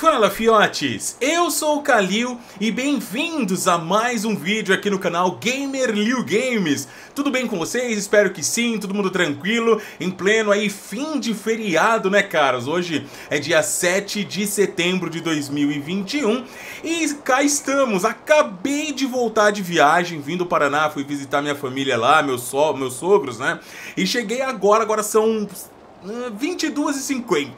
Fala fiotes, eu sou o Kalil e bem-vindos a mais um vídeo aqui no canal Gamer Liu Games. Tudo bem com vocês? Espero que sim, todo mundo tranquilo, em pleno aí fim de feriado, né caros? Hoje é dia 7 de setembro de 2021 e cá estamos, acabei de voltar de viagem, vim do Paraná, fui visitar minha família lá, meus, so meus sogros, né? E cheguei agora, agora são 22h50.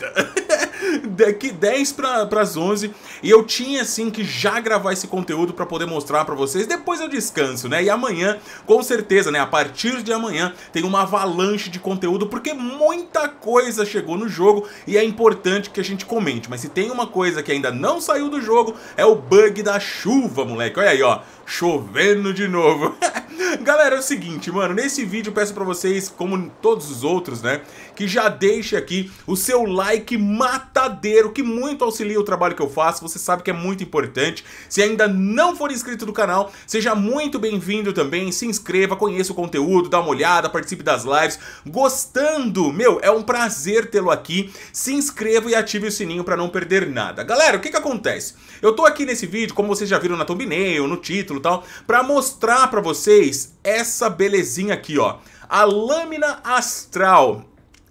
Daqui 10 para as 11. E eu tinha assim que já gravar esse conteúdo para poder mostrar para vocês. Depois eu descanso, né? E amanhã, com certeza, né? A partir de amanhã tem uma avalanche de conteúdo porque muita coisa chegou no jogo e é importante que a gente comente. Mas se tem uma coisa que ainda não saiu do jogo, é o bug da chuva, moleque. Olha aí, ó. Chovendo de novo. Galera, é o seguinte, mano, nesse vídeo peço pra vocês, como todos os outros, né, que já deixe aqui o seu like matadeiro, que muito auxilia o trabalho que eu faço, você sabe que é muito importante. Se ainda não for inscrito do canal, seja muito bem-vindo também, se inscreva, conheça o conteúdo, dá uma olhada, participe das lives. Gostando, meu, é um prazer tê-lo aqui. Se inscreva e ative o sininho pra não perder nada. Galera, o que que acontece? Eu tô aqui nesse vídeo, como vocês já viram na thumbnail, no título e tal, pra mostrar pra vocês essa belezinha aqui, ó. A lâmina astral.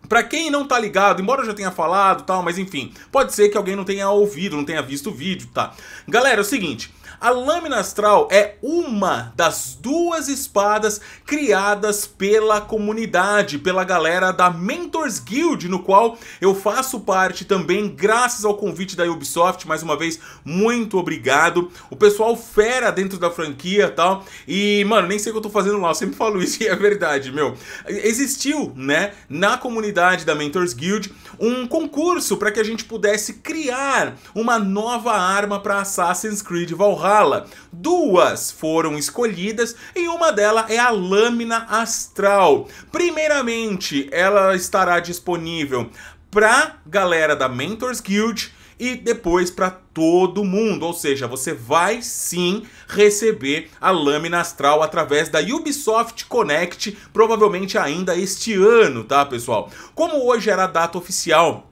Para quem não tá ligado, embora eu já tenha falado, tal, mas enfim, pode ser que alguém não tenha ouvido, não tenha visto o vídeo, tá? Galera, é o seguinte, a lâmina astral é uma das duas espadas criadas pela comunidade, pela galera da Mentors Guild, no qual eu faço parte também, graças ao convite da Ubisoft, mais uma vez, muito obrigado. O pessoal fera dentro da franquia e tal. E, mano, nem sei o que eu tô fazendo lá, eu sempre falo isso e é verdade, meu. Existiu, né, na comunidade da Mentors Guild, um concurso para que a gente pudesse criar uma nova arma para Assassin's Creed Valhalla empurrá Duas foram escolhidas e uma delas é a Lâmina Astral. Primeiramente, ela estará disponível para galera da Mentors Guild e depois para todo mundo, ou seja, você vai sim receber a lâmina astral através da Ubisoft Connect, provavelmente ainda este ano, tá, pessoal? Como hoje era a data oficial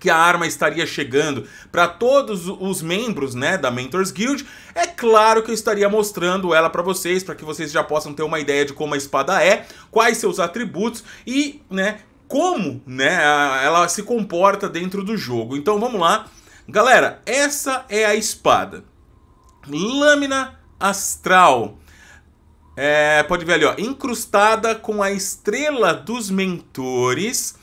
que a arma estaria chegando para todos os membros né, da Mentors Guild, é claro que eu estaria mostrando ela para vocês, para que vocês já possam ter uma ideia de como a espada é, quais seus atributos e né, como né, ela se comporta dentro do jogo. Então vamos lá. Galera, essa é a espada. Lâmina astral. É, pode ver ali, ó, incrustada com a estrela dos mentores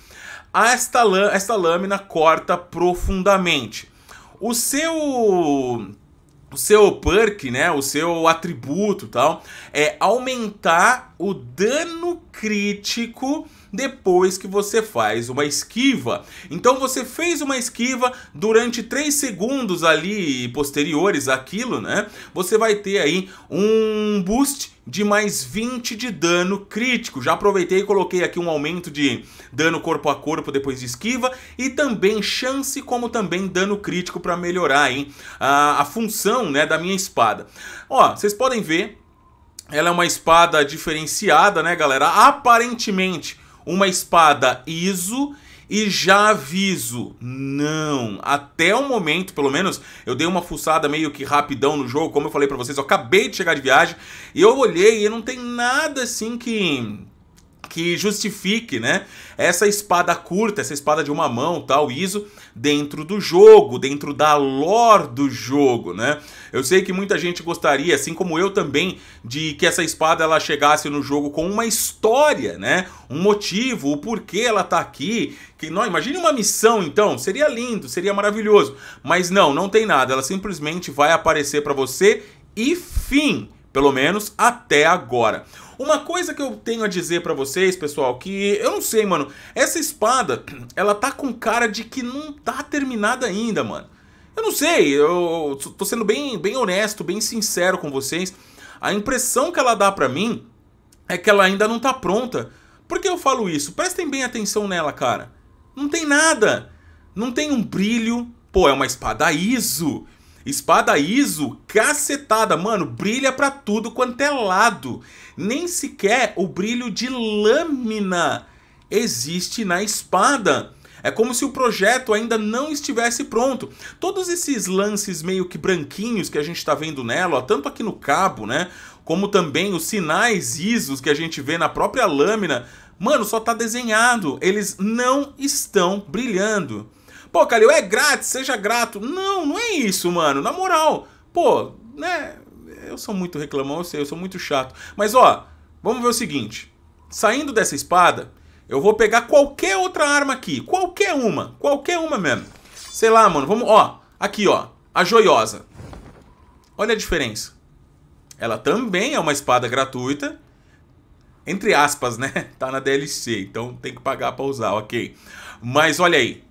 esta, esta lâmina corta profundamente. O seu o seu perk, né, o seu atributo tal, é aumentar o dano crítico depois que você faz uma esquiva. Então você fez uma esquiva durante 3 segundos ali posteriores àquilo, né? Você vai ter aí um boost de mais 20 de dano crítico. Já aproveitei e coloquei aqui um aumento de dano corpo a corpo depois de esquiva e também chance como também dano crítico para melhorar hein, a, a função né, da minha espada. Ó, vocês podem ver, ela é uma espada diferenciada, né galera? Aparentemente uma espada ISO e já aviso, não, até o momento, pelo menos, eu dei uma fuçada meio que rapidão no jogo, como eu falei para vocês, eu acabei de chegar de viagem, e eu olhei e não tem nada assim que que justifique, né? Essa espada curta, essa espada de uma mão, tal, ISO, dentro do jogo, dentro da lore do jogo, né? Eu sei que muita gente gostaria, assim como eu também, de que essa espada ela chegasse no jogo com uma história, né? Um motivo, o porquê ela tá aqui. Que não, imagine uma missão então, seria lindo, seria maravilhoso. Mas não, não tem nada, ela simplesmente vai aparecer para você e fim, pelo menos até agora. Uma coisa que eu tenho a dizer para vocês, pessoal, que eu não sei, mano. Essa espada, ela tá com cara de que não tá terminada ainda, mano. Eu não sei, eu tô sendo bem, bem honesto, bem sincero com vocês. A impressão que ela dá para mim é que ela ainda não tá pronta. Por que eu falo isso? Prestem bem atenção nela, cara. Não tem nada. Não tem um brilho. Pô, é uma espada ISO. Espada ISO, cacetada, mano, brilha para tudo quanto é lado. Nem sequer o brilho de lâmina existe na espada. É como se o projeto ainda não estivesse pronto. Todos esses lances meio que branquinhos que a gente está vendo nela, ó, tanto aqui no cabo, né? Como também os sinais ISOs que a gente vê na própria lâmina, mano, só está desenhado. Eles não estão brilhando. Pô, Calil, é grátis, seja grato. Não, não é isso, mano. Na moral, pô, né? Eu sou muito reclamão, eu sei, eu sou muito chato. Mas ó, vamos ver o seguinte. Saindo dessa espada, eu vou pegar qualquer outra arma aqui. Qualquer uma. Qualquer uma mesmo. Sei lá, mano. Vamos, ó. Aqui, ó. A joiosa. Olha a diferença. Ela também é uma espada gratuita. Entre aspas, né? Tá na DLC, então tem que pagar pra usar, ok. Mas olha aí.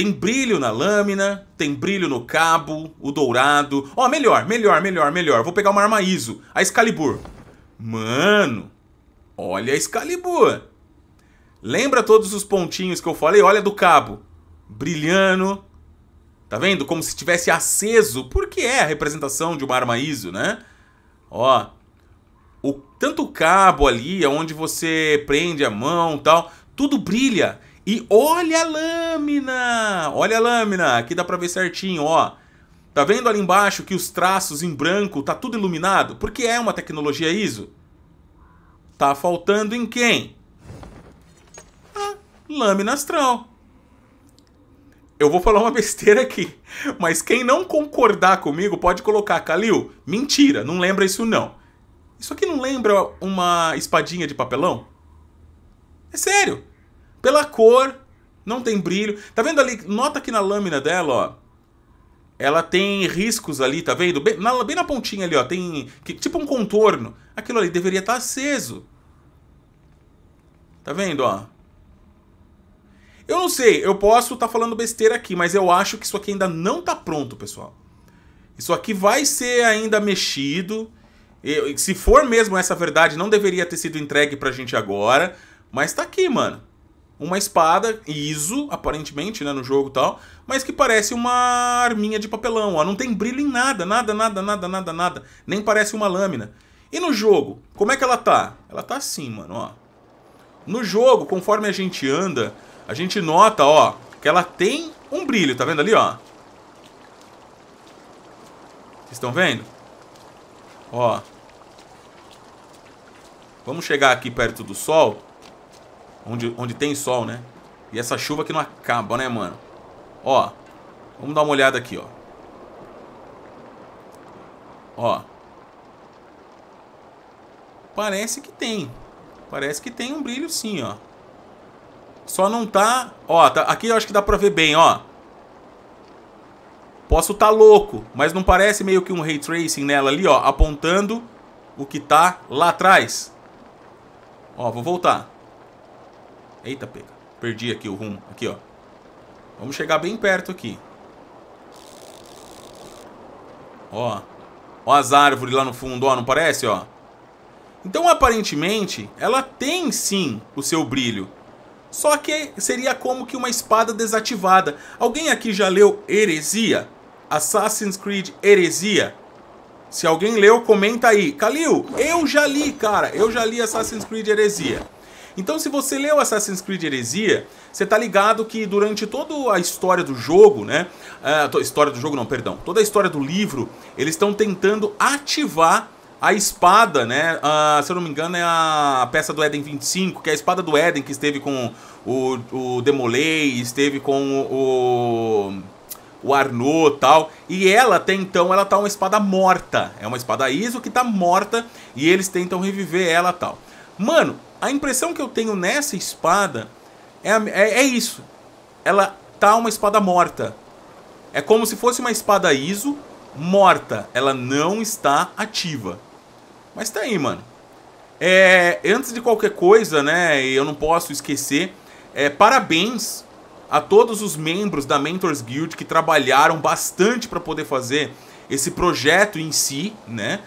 Tem brilho na lâmina, tem brilho no cabo, o dourado. Ó, oh, melhor, melhor, melhor, melhor. Vou pegar uma arma ISO, a Excalibur. Mano, olha a Excalibur. Lembra todos os pontinhos que eu falei? Olha do cabo. Brilhando. Tá vendo? Como se tivesse aceso. Porque é a representação de uma arma ISO, né? Ó. O, tanto o cabo ali, onde você prende a mão tal, tudo brilha. E olha a lâmina! Olha a lâmina, aqui dá para ver certinho, ó. Tá vendo ali embaixo que os traços em branco tá tudo iluminado? Porque é uma tecnologia ISO. Tá faltando em quem? Ah, lâmina astral. Eu vou falar uma besteira aqui, mas quem não concordar comigo pode colocar, Kalil, mentira, não lembra isso não. Isso aqui não lembra uma espadinha de papelão? É sério. Pela cor, não tem brilho. Tá vendo ali? Nota aqui na lâmina dela, ó. Ela tem riscos ali, tá vendo? Bem na, bem na pontinha ali, ó. Tem que, tipo um contorno. Aquilo ali deveria estar tá aceso. Tá vendo, ó? Eu não sei, eu posso estar tá falando besteira aqui, mas eu acho que isso aqui ainda não tá pronto, pessoal. Isso aqui vai ser ainda mexido. Eu, se for mesmo essa verdade, não deveria ter sido entregue pra gente agora. Mas tá aqui, mano uma espada ISO, aparentemente, né, no jogo e tal, mas que parece uma arminha de papelão, ó, não tem brilho em nada, nada, nada, nada, nada, nada, nem parece uma lâmina. E no jogo, como é que ela tá? Ela tá assim, mano, ó. No jogo, conforme a gente anda, a gente nota, ó, que ela tem um brilho, tá vendo ali, ó? Vocês estão vendo? Ó. Vamos chegar aqui perto do sol Onde, onde tem sol, né? E essa chuva que não acaba, né, mano? Ó, vamos dar uma olhada aqui, ó. Ó. Parece que tem. Parece que tem um brilho sim, ó. Só não tá... Ó, tá... aqui eu acho que dá pra ver bem, ó. Posso tá louco, mas não parece meio que um ray tracing nela ali, ó. Apontando o que tá lá atrás. Ó, vou voltar. Eita, pega. Perdi aqui o rumo. Aqui, ó. Vamos chegar bem perto aqui. Ó. Ó as árvores lá no fundo, ó. Não parece, ó? Então, aparentemente, ela tem sim o seu brilho. Só que seria como que uma espada desativada. Alguém aqui já leu Heresia? Assassin's Creed Heresia? Se alguém leu, comenta aí. Kalil, eu já li, cara. Eu já li Assassin's Creed Heresia. Então, se você leu Assassin's Creed Heresia, você tá ligado que durante toda a história do jogo, né? Uh, história do jogo, não, perdão. Toda a história do livro, eles estão tentando ativar a espada, né? Uh, se eu não me engano, é a peça do Eden 25, que é a espada do Eden que esteve com o, o Demolay, esteve com o o Arnaud tal. E ela até então ela tá uma espada morta. É uma espada ISO que tá morta e eles tentam reviver ela tal. Mano, a impressão que eu tenho nessa espada é, é, é isso. Ela tá uma espada morta. É como se fosse uma espada ISO morta. Ela não está ativa. Mas tá aí, mano. É, antes de qualquer coisa, né? Eu não posso esquecer. É, parabéns a todos os membros da Mentors Guild que trabalharam bastante para poder fazer esse projeto em si, né?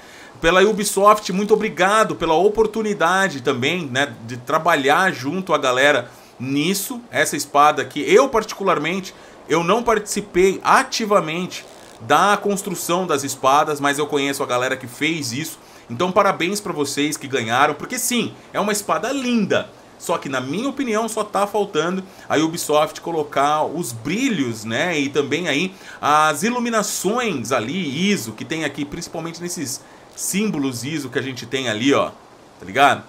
pela Ubisoft, muito obrigado pela oportunidade também, né, de trabalhar junto a galera nisso. Essa espada que eu particularmente eu não participei ativamente da construção das espadas, mas eu conheço a galera que fez isso. Então parabéns para vocês que ganharam, porque sim, é uma espada linda. Só que na minha opinião só tá faltando a Ubisoft colocar os brilhos, né? E também aí as iluminações ali ISO que tem aqui, principalmente nesses símbolos ISO que a gente tem ali, ó. Tá ligado?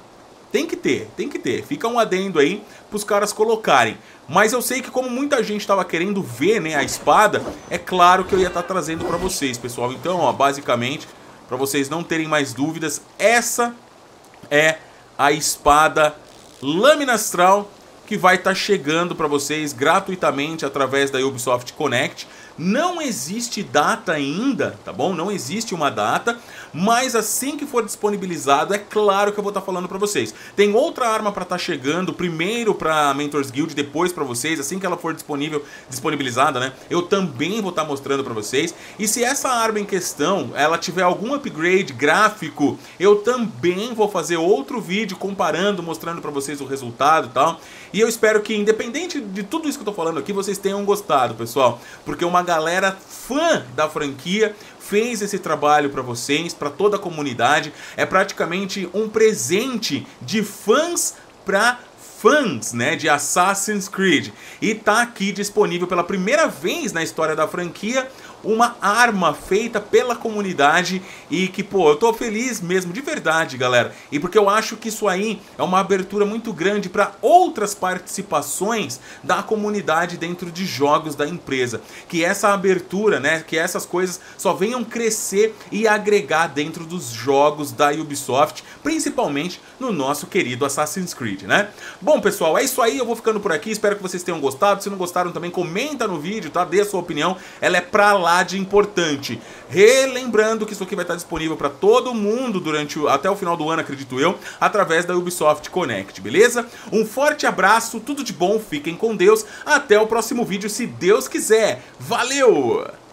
Tem que ter, tem que ter. Fica um adendo aí pros caras colocarem. Mas eu sei que como muita gente tava querendo ver, né, a espada, é claro que eu ia estar tá trazendo para vocês, pessoal. Então, ó, basicamente, para vocês não terem mais dúvidas, essa é a espada Lâmina Astral que vai estar tá chegando para vocês gratuitamente através da Ubisoft Connect. Não existe data ainda, tá bom? Não existe uma data, mas assim que for disponibilizado, é claro que eu vou estar tá falando para vocês. Tem outra arma para estar tá chegando, primeiro para Mentors Guild, depois para vocês, assim que ela for disponível, disponibilizada, né? Eu também vou estar tá mostrando para vocês. E se essa arma em questão, ela tiver algum upgrade gráfico, eu também vou fazer outro vídeo comparando, mostrando para vocês o resultado e tal. E eu espero que independente de tudo isso que eu tô falando aqui, vocês tenham gostado, pessoal, porque uma galera fã da franquia fez esse trabalho para vocês, para toda a comunidade. É praticamente um presente de fãs para fãs, né, de Assassin's Creed. E tá aqui disponível pela primeira vez na história da franquia uma arma feita pela comunidade e que, pô, eu tô feliz mesmo, de verdade, galera. E porque eu acho que isso aí é uma abertura muito grande para outras participações da comunidade dentro de jogos da empresa. Que essa abertura, né, que essas coisas só venham crescer e agregar dentro dos jogos da Ubisoft, principalmente no nosso querido Assassin's Creed, né? Bom, pessoal, é isso aí, eu vou ficando por aqui, espero que vocês tenham gostado. Se não gostaram também, comenta no vídeo, tá? Dê a sua opinião, ela é pra lá novidade importante. Relembrando que isso aqui vai estar disponível para todo mundo durante o, até o final do ano, acredito eu, através da Ubisoft Connect, beleza? Um forte abraço, tudo de bom, fiquem com Deus, até o próximo vídeo se Deus quiser. Valeu!